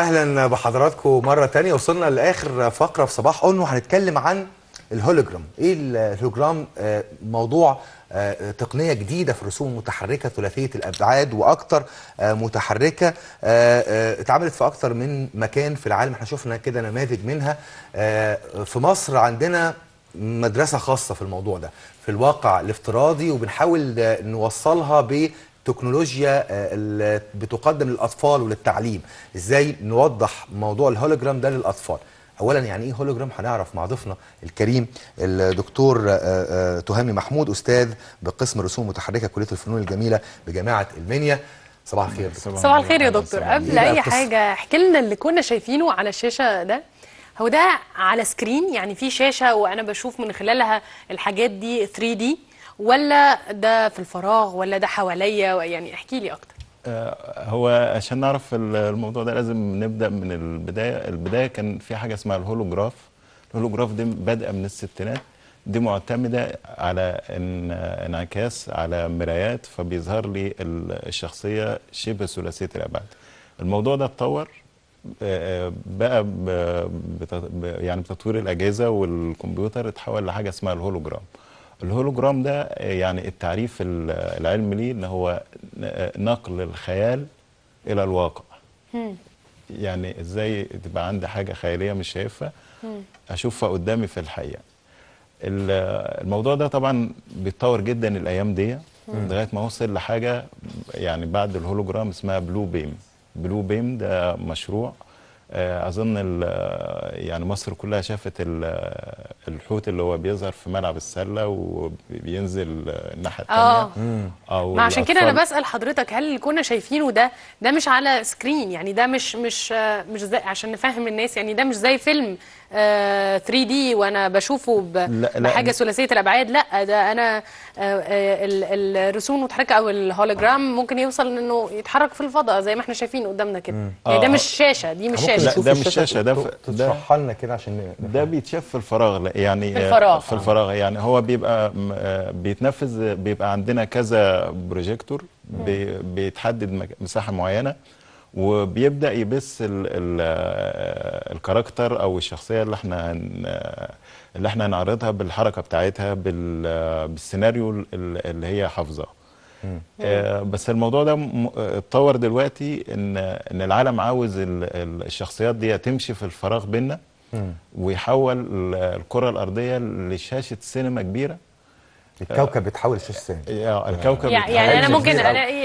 اهلا بحضراتكم مره تانية وصلنا لاخر فقره في صباح اون هنتكلم عن الهولوجرام ايه الهولوجرام آه، موضوع آه، تقنيه جديده في الرسوم المتحركه ثلاثيه الابعاد واكثر آه، متحركه اتعملت في اكثر من مكان في العالم احنا شفنا كده نماذج منها في مصر عندنا مدرسه خاصه في الموضوع ده في الواقع الافتراضي وبنحاول نوصلها تكنولوجيا آه، اللي بتقدم للاطفال وللتعليم ازاي نوضح موضوع الهولوجرام ده للاطفال اولا يعني ايه هولوجرام هنعرف مع ضيفنا الكريم الدكتور آه، آه، تهامي محمود استاذ بقسم الرسوم المتحركه كليه الفنون الجميله بجامعه المنيا صباح الخير صباح الخير يا دكتور قبل اي حاجه احكي لنا اللي كنا شايفينه على الشاشه ده هو ده على سكرين يعني في شاشه وانا بشوف من خلالها الحاجات دي 3 دي ولا ده في الفراغ ولا ده حواليا يعني احكي لي اكتر آه، هو عشان نعرف الموضوع ده لازم نبدا من البدايه البدايه كان في حاجه اسمها الهولوجراف الهولوجراف دي بادئه من الستينات دي معتمده على إن انعكاس على مرايات فبيظهر لي الشخصيه شبه ثلاثيه الابعاد الموضوع ده اتطور آه، آه، بقى يعني بتطوير الاجهزه والكمبيوتر اتحول لحاجه اسمها الهولوجرام الهولوجرام ده يعني التعريف العلمي ليه ان هو نقل الخيال الى الواقع يعني ازاي تبقى عندي حاجه خياليه مش شايفها اشوفها قدامي في الحقيقه الموضوع ده طبعا بيتطور جدا الايام دي لغايه ما وصل لحاجه يعني بعد الهولوجرام اسمها بلو بيم بلو بيم ده مشروع آه، اظن يعني مصر كلها شافت الحوت اللي هو بيظهر في ملعب السله وبينزل الناحيه الثانيه اه ما عشان كده انا بسال حضرتك هل كنا شايفينه ده ده مش على سكرين يعني ده مش مش مش زي عشان نفهم الناس يعني ده مش زي فيلم 3 آه، دي وانا بشوفه بحاجه ثلاثيه الابعاد لا ده انا آه، الرسوم المتحركه او الهولوجرام ممكن يوصل انه يتحرك في الفضاء زي ما احنا شايفين قدامنا كده يعني ده مش شاشه دي مش شاشه لا ده مش شاشه ده تشرحها لنا كده عشان ده بيتشاف في الفراغ لا يعني في الفراغ في آه. الفراغ يعني هو بيبقى آه، بيتنفذ بيبقى عندنا كذا بروجيكتور بي بيتحدد مساحه معينه وبيبدا يبث آه، الكاركتر او الشخصيه اللي احنا اللي احنا هنعرضها بالحركه بتاعتها بالسيناريو اللي هي حافظاه آه، بس الموضوع ده آه، اتطور دلوقتي ان ان العالم عاوز الشخصيات دي تمشي في الفراغ بيننا ويحول الكره الارضيه لشاشه سينما كبيره الكوكب بيتحول لشاشه آه، سينما الكوكب يعني, يعني انا ممكن الاقي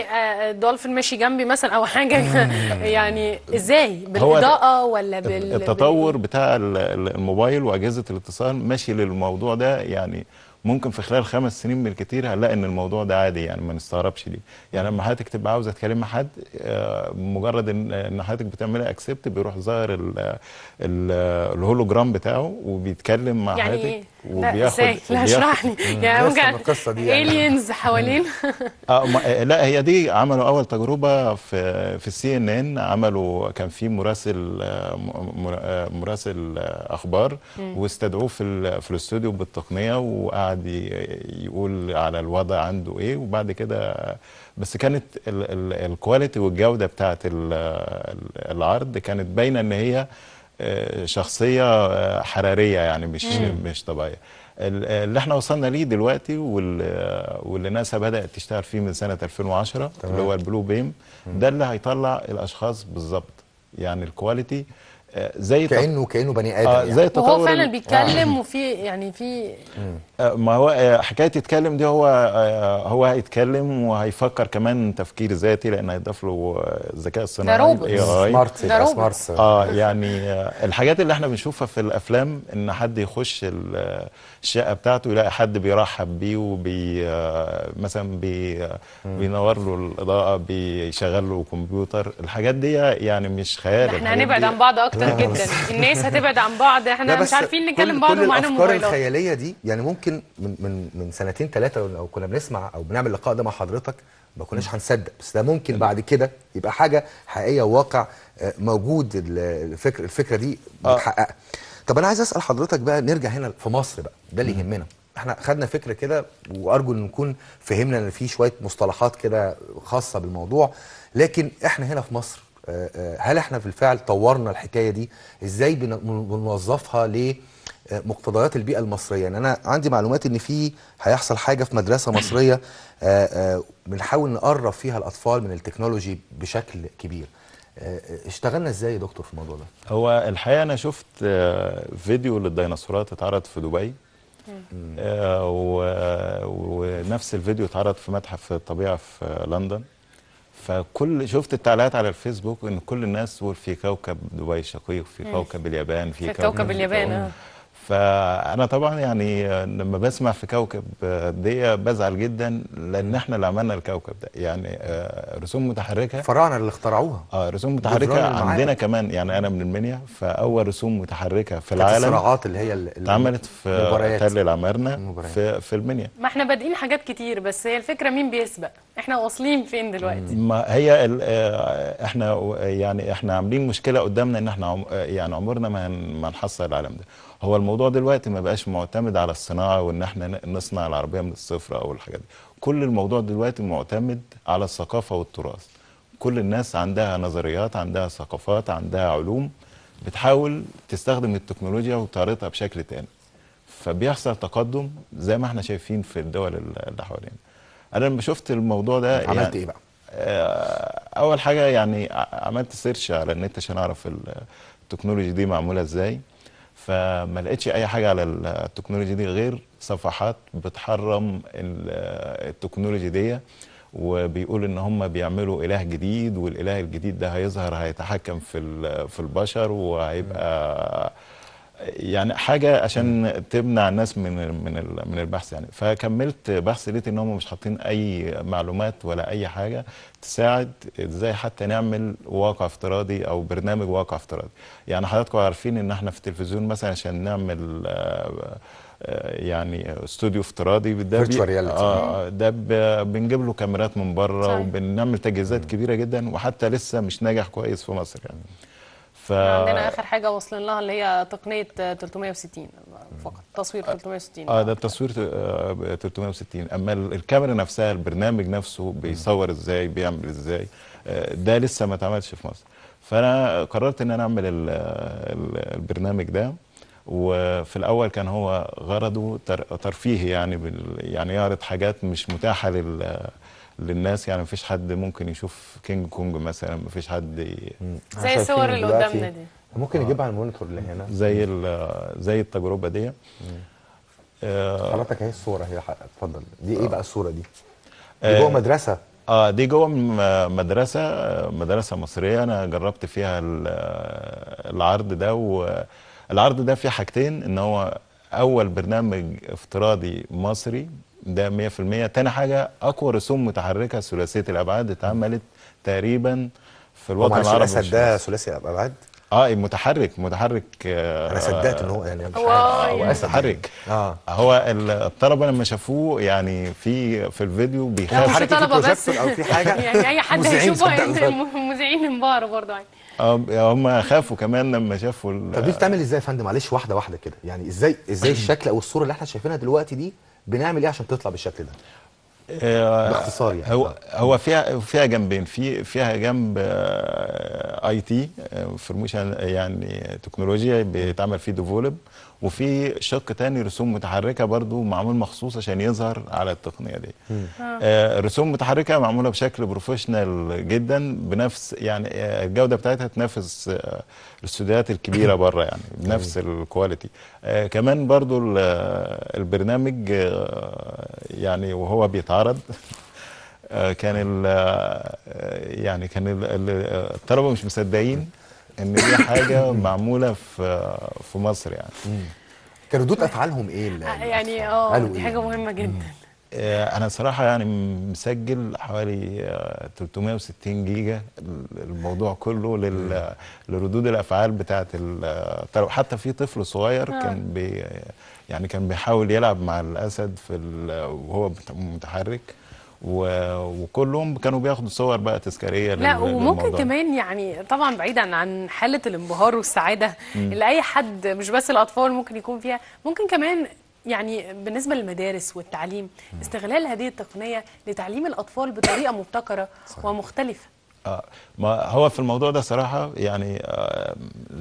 دولفين ماشي جنبي مثلا او حاجه يعني ازاي بالاضاءه ولا بال التطور بتاع الموبايل واجهزه الاتصال ماشي للموضوع ده يعني ممكن في خلال خمس سنين بالكتير هنلاقي ان الموضوع ده عادي يعني ما نستغربش ليه يعني لما حضرتك تبقى عاوزه تكلم حد آه، مجرد ان حضرتك بتعملها اكسبت بيروح ظاهر الهولوجرام بتاعه وبيتكلم مع يعني حضرتك إيه؟ وبياخد لا, لا اشرحني يعني القصه دي الينز يعني. حوالين آه،, آه لا هي دي عملوا اول تجربه في في السي ان ان عملوا كان في مراسل آه، آه، مراسل اخبار واستدعوه في في الاستوديو بالتقنيه وقعد يقول على الوضع عنده ايه وبعد كده بس كانت الكواليتي والجوده بتاعت العرض كانت باينه ان هي شخصيه آه، حراريه يعني مش مم. مش طبيعيه اللي احنا وصلنا ليه دلوقتي واللي ناسا بدات تشتغل فيه من سنه 2010 طبعا. اللي هو البلو بيم ده اللي هيطلع الاشخاص بالظبط يعني الكواليتي زي كانه كانه بني ادم آه يعني. زي وهو فعلا بيتكلم آه. وفي يعني في آه ما هو آه، حكايه يتكلم دي هو آه هو هيتكلم وهيفكر كمان تفكير ذاتي لان هيضاف له الذكاء آه، الصناعي ده روبوت سمارت ده روبوت اه يعني آه الحاجات اللي احنا بنشوفها في الافلام ان حد يخش آه، الشقه بتاعته يلاقي حد بيرحب بيه وبي آه مثلا بي بينور له الاضاءه بيشغل له كمبيوتر الحاجات دي يعني مش خيال احنا هنبعد عن بعض اكتر جدا الناس هتبعد عن بعض احنا مش عارفين نتكلم بعض ومعانا موبايلات الافكار الخياليه دي يعني ممكن من من من سنتين ثلاثه لو كنا بنسمع او بنعمل اللقاء ده مع حضرتك ما كناش هنصدق بس ده ممكن بعد كده يبقى حاجه حقيقيه وواقع آه، موجود الفكر الفكره دي آه. متحققه طب انا عايز اسال حضرتك بقى نرجع هنا في مصر بقى ده اللي يهمنا احنا خدنا فكره كده وارجو ان نكون فهمنا ان في شويه مصطلحات كده خاصه بالموضوع لكن احنا هنا في مصر هل احنا بالفعل طورنا الحكايه دي ازاي بنوظفها لمقتضيات البيئه المصريه يعني انا عندي معلومات ان في هيحصل حاجه في مدرسه مصريه آه، آه، بنحاول نقرب فيها الاطفال من التكنولوجي بشكل كبير آه، اشتغلنا ازاي يا دكتور في الموضوع ده هو الحقيقه انا شفت فيديو للديناصورات اتعرض في دبي ونفس الفيديو اتعرض في متحف الطبيعه في لندن فكل شفت التعليقات على الفيسبوك ان كل الناس تقول في كوكب دبي شقيق في كوكب اليابان في, في كوكب, كوكب اليابان فانا طبعا يعني لما بسمع في كوكب دي بزعل جدا لان احنا اللي عملنا الكوكب ده يعني آه، رسوم متحركه فراعنه اللي اخترعوها اه رسوم متحركه عندنا كمان يعني انا من المنيا فاول رسوم متحركه في العالم الصراعات اللي هي اتعملت في تل العمارنه في في المنيا ما احنا بادئين حاجات كتير بس هي الفكره مين بيسبق احنا واصلين فين دلوقتي ما هي آه، احنا يعني احنا عاملين مشكله قدامنا ان احنا آه، يعني عمرنا ما هنحصل العالم ده هو الموضوع دلوقتي ما بقاش معتمد على الصناعه وان احنا نصنع العربيه من الصفر او الحاجات دي كل الموضوع دلوقتي معتمد على الثقافه والتراث كل الناس عندها نظريات عندها ثقافات عندها علوم بتحاول تستخدم التكنولوجيا وتعرضها بشكل تاني فبيحصل تقدم زي ما احنا شايفين في الدول اللي حوالينا انا لما شفت الموضوع ده عملت يعني ايه بقى آه، اول حاجه يعني عملت سيرش على النت عشان اعرف التكنولوجي دي معموله ازاي فما لقيتش اي حاجه على التكنولوجي دي غير صفحات بتحرم التكنولوجي دي وبيقول ان هم بيعملوا اله جديد والاله الجديد ده هيظهر هيتحكم في في البشر وهيبقى يعني حاجه عشان تمنع الناس من من من البحث يعني فكملت بحث لقيت ان هم مش حاطين اي معلومات ولا اي حاجه تساعد ازاي حتى نعمل واقع افتراضي او برنامج واقع افتراضي يعني حضراتكم عارفين ان احنا في التلفزيون مثلا عشان نعمل آه، يعني استوديو افتراضي ده بي... آه ده بنجيب له كاميرات من بره وبنعمل تجهيزات كبيره جدا وحتى لسه مش ناجح كويس في مصر يعني ف... عندنا اخر حاجه واصلين لها اللي هي تقنيه 360 فقط تصوير 360 آه،, اه ده التصوير 360 آه، اما الكاميرا نفسها البرنامج نفسه بيصور ازاي بيعمل ازاي آه، ده لسه ما اتعملش في مصر فانا قررت ان انا اعمل البرنامج ده وفي الاول كان هو غرضه ترفيهي يعني يعني يعرض حاجات مش متاحه لل للناس يعني مفيش حد ممكن يشوف كينج كونج مثلا مفيش حد ي... زي الصور اللي قدامنا دي ممكن يجيبها آه. على المونيتور اللي هنا زي زي التجربه دي آه. حضرتك اهي الصوره هي اتفضل دي ايه آه. بقى الصوره دي؟ دي جوه مدرسه اه دي جوه مدرسه مدرسه مصريه انا جربت فيها العرض ده والعرض ده فيه حاجتين ان هو اول برنامج افتراضي مصري ده 100% تاني حاجه اقوى رسوم متحركه ثلاثيه الابعاد اتعملت تقريبا في الوطن العربي الاسد ده ثلاثي الابعاد اه إيه، متحرك متحرك آه، انا صدقت ان هو يعني مش عارف آه، هو متحرك اه هو الطلبه لما شافوه يعني في في الفيديو بيخافوا مش طلبه بس او في حاجه يعني اي حد هيشوفه مذيعين انبهروا برضه يعني اه يعني هم خافوا كمان لما شافوا طب دي بتعمل ازاي يا فندم معلش واحده واحده كده يعني ازاي ازاي الشكل او الصوره اللي احنا شايفينها دلوقتي دي بنعمل ايه عشان تطلع بالشكل ده آه، باختصار يعني هو هو فيها فيها جنبين في فيها جنب آه، اي تي انفورميشن آه، يعني تكنولوجيا بيتعمل فيه ديفولب وفي شق تاني رسوم متحركه برضو معمول مخصوص عشان يظهر على التقنيه دي الرسوم المتحركه معموله بشكل بروفيشنال جدا بنفس يعني الجوده بتاعتها تنافس الاستوديوهات الكبيره بره يعني بنفس الكواليتي كمان برضو البرنامج يعني وهو بيتعرض تتعارض آه، كان آه، يعني كان الطلبه مش مصدقين ان دي حاجه معموله في في مصر يعني كان ردود افعالهم ايه آه، يعني اه دي إيه؟ حاجه مهمه جدا انا صراحه يعني مسجل حوالي 360 جيجا الموضوع كله لردود الافعال بتاعه حتى في طفل صغير كان بي يعني كان بيحاول يلعب مع الاسد في وهو متحرك وكلهم كانوا بياخدوا صور بقى تذكاريه لا وممكن كمان يعني طبعا بعيدا عن حاله الانبهار والسعاده م. اللي اي حد مش بس الاطفال ممكن يكون فيها ممكن كمان يعني بالنسبة للمدارس والتعليم استغلال هذه التقنية لتعليم الأطفال بطريقة مبتكرة ومختلفة آه، ما هو في الموضوع ده صراحة يعني آه،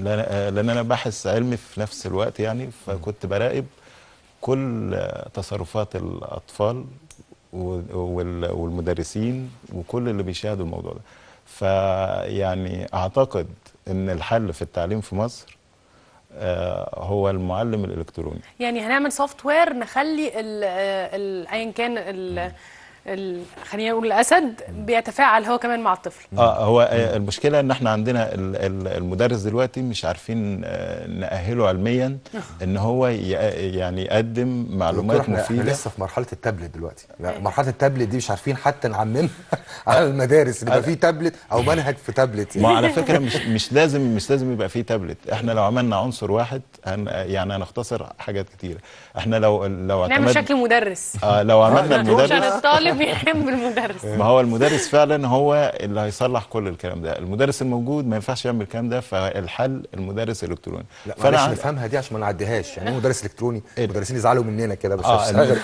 آه، لأن أنا باحث علمي في نفس الوقت يعني فكنت براقب كل تصرفات الأطفال والمدرسين وكل اللي بيشاهدوا الموضوع ده فيعني أعتقد أن الحل في التعليم في مصر هو المعلم الإلكتروني يعني هنعمل سوفت وير نخلي ايا كان ال خلينا نقول الاسد بيتفاعل هو كمان مع الطفل اه هو المشكله ان احنا عندنا المدرس دلوقتي مش عارفين آه، ناهله علميا أه. ان هو يعني يقدم معلومات مفيده احنا لسه في مرحله التابلت دلوقتي يعني أيوة. مرحله التابلت دي مش عارفين حتى نعممها على المدارس يبقى أه. في تابلت او منهج في تابلت يعني. ما على فكره مش مش لازم مش لازم يبقى في تابلت احنا لو عملنا عنصر واحد هن يعني هنختصر حاجات كتيره احنا لو لو اعتمدنا نعمل شكل مدرس اه لو عملنا المدرس بيحب المدرس ما هو المدرس فعلا هو اللي هيصلح كل الكلام ده المدرس الموجود ما ينفعش يعمل الكلام ده فالحل المدرس الالكتروني لا فانا مش نفهمها دي عشان ما نعديهاش يعني مدرس الكتروني إيه؟ المدرسين يزعلوا مننا كده بس آه الم...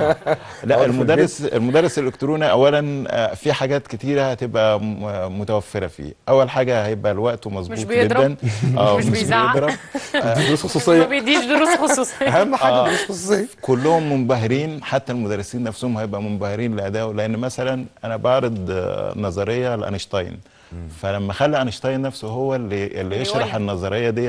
لا المدرس المدرس الالكتروني اولا آه، في حاجات كتيره هتبقى آه، متوفره فيه اول حاجه هيبقى الوقت مظبوط جدا آه، مش مش, مش بيضرب دروس خصوصيه ما بيديش دروس خصوصيه اهم حاجه دروس خصوصيه كلهم منبهرين حتى المدرسين نفسهم هيبقى منبهرين الآخرين لأدائه لأن مثلا أنا بعرض آه، نظرية لأينشتاين فلما خلى أينشتاين نفسه هو اللي, اللي يشرح النظرية دي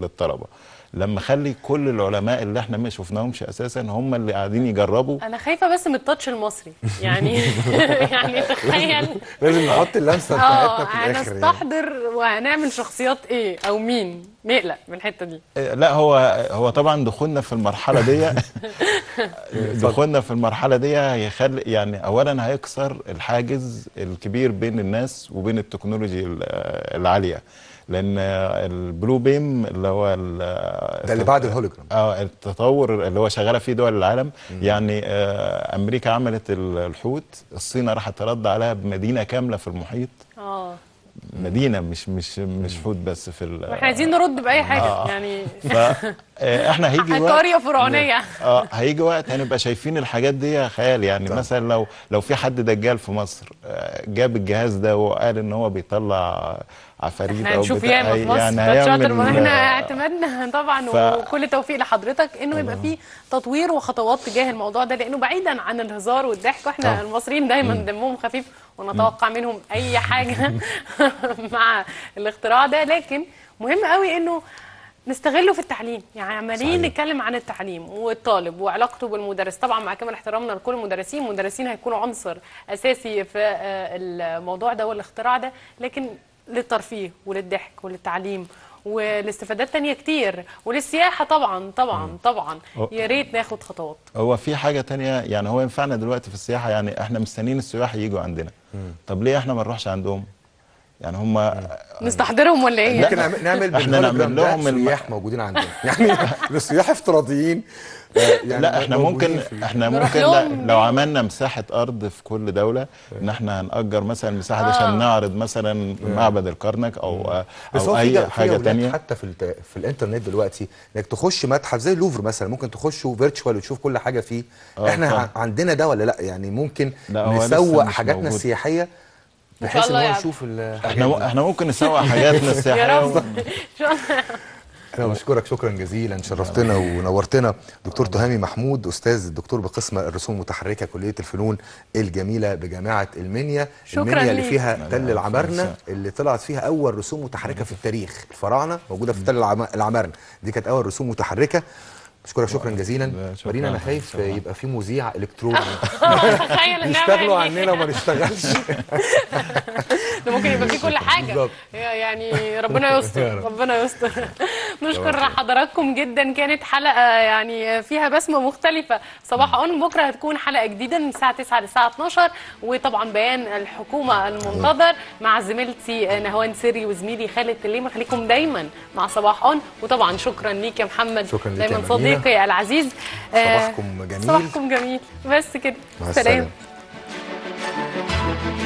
للطلبة لما خلي كل العلماء اللي احنا ما شفناهمش اساسا هم اللي قاعدين يجربوا انا خايفه بس من التاتش المصري يعني يعني تخيل لازم نحط اللمسه آه، بتاعتنا في الاخر يعني. هنستحضر يعني. وهنعمل شخصيات ايه او مين نقلق من الحته دي إيه، لا هو هو طبعا دخولنا في المرحله دي دخولنا في المرحله دي هيخلي يعني اولا هيكسر الحاجز الكبير بين الناس وبين التكنولوجي العاليه لان البلو بيم اللي هو ده اللي بعد الهولوجرام اه التطور اللي هو شغاله فيه دول العالم مم. يعني آه، امريكا عملت الحوت الصين راحت ترد عليها بمدينه كامله في المحيط اه مدينه مش مش مش حوت بس في احنا عايزين نرد باي حاجه آه. يعني آه، احنا هيجي وقت قريه فرعونيه اه هيجي وقت هنبقى شايفين الحاجات دي خيال يعني طبعا. مثلا لو لو في حد دجال في مصر آه، جاب الجهاز ده وقال ان هو بيطلع عفاريت او هنشوف ياما في مصر يعني شاطر احنا اعتمدنا طبعا ف... وكل توفيق لحضرتك انه يبقى آه. في تطوير وخطوات تجاه الموضوع ده لانه بعيدا عن الهزار والضحك واحنا المصريين دايما دمهم خفيف ونتوقع منهم اي حاجه مع الاختراع ده لكن مهم قوي انه نستغله في التعليم يعني عمالين نتكلم عن التعليم والطالب وعلاقته بالمدرس طبعا مع كامل احترامنا لكل المدرسين المدرسين هيكونوا عنصر اساسي في آه، الموضوع ده والاختراع ده لكن للترفيه وللضحك وللتعليم والاستفادات تانية كتير وللسياحة طبعا طبعا طبعا يا ريت ناخد خطوات هو في حاجة تانية يعني هو ينفعنا دلوقتي في السياحة يعني احنا مستنيين السياح يجوا عندنا طب ليه احنا ما نروحش عندهم يعني هم نستحضرهم ولا ايه؟ ممكن نعمل احنا نعمل لهم السياح موجودين عندنا يعني السياح افتراضيين آه، يعني لا احنا ممكن احنا ممكن لا لو عملنا مساحه ارض في كل دوله إيه. ان احنا هنأجر مثلا مساحه آه. عشان نعرض مثلا إيه. معبد الكرنك او إيه. او اي حاجه ثانيه حتى في في الانترنت دلوقتي انك تخش متحف زي اللوفر مثلا ممكن تخشه فيرتشوال وتشوف كل حاجه فيه آه، احنا عندنا ده ولا لا يعني ممكن نسوق حاجاتنا السياحيه بحيث ان هو يعني. يشوف احنا احنا ممكن نسوق حاجاتنا السياحيه انا بشكرك شكرا جزيلا شرفتنا ونورتنا دكتور تهامي محمود استاذ الدكتور بقسم الرسوم المتحركه كليه الفنون الجميله بجامعه المنيا المنيا اللي فيها تل العمارنه اللي طلعت فيها اول رسوم متحركه في التاريخ الفراعنه موجوده في تل العمارنه دي كانت اول رسوم متحركه بشكرك شكرا جزيلا مارينا انا خايف يبقى في مذيع الكتروني يشتغلوا عننا وما نشتغلش ده ممكن يبقى فيه كل حاجه يعني ربنا يستر ربنا يستر نشكر حضراتكم جدا كانت حلقه يعني فيها بسمه مختلفه صباح اون بكره هتكون حلقه جديده من الساعه 9 للساعه 12 وطبعا بيان الحكومه المنتظر مع زميلتي نهوان سري وزميلي خالد تليمه خليكم دايما مع صباح اون وطبعا شكرا ليك يا محمد شكرا ليك دايما صديق صديقي العزيز آه، صباحكم جميل صباحكم جميل بس كده سلام سلام.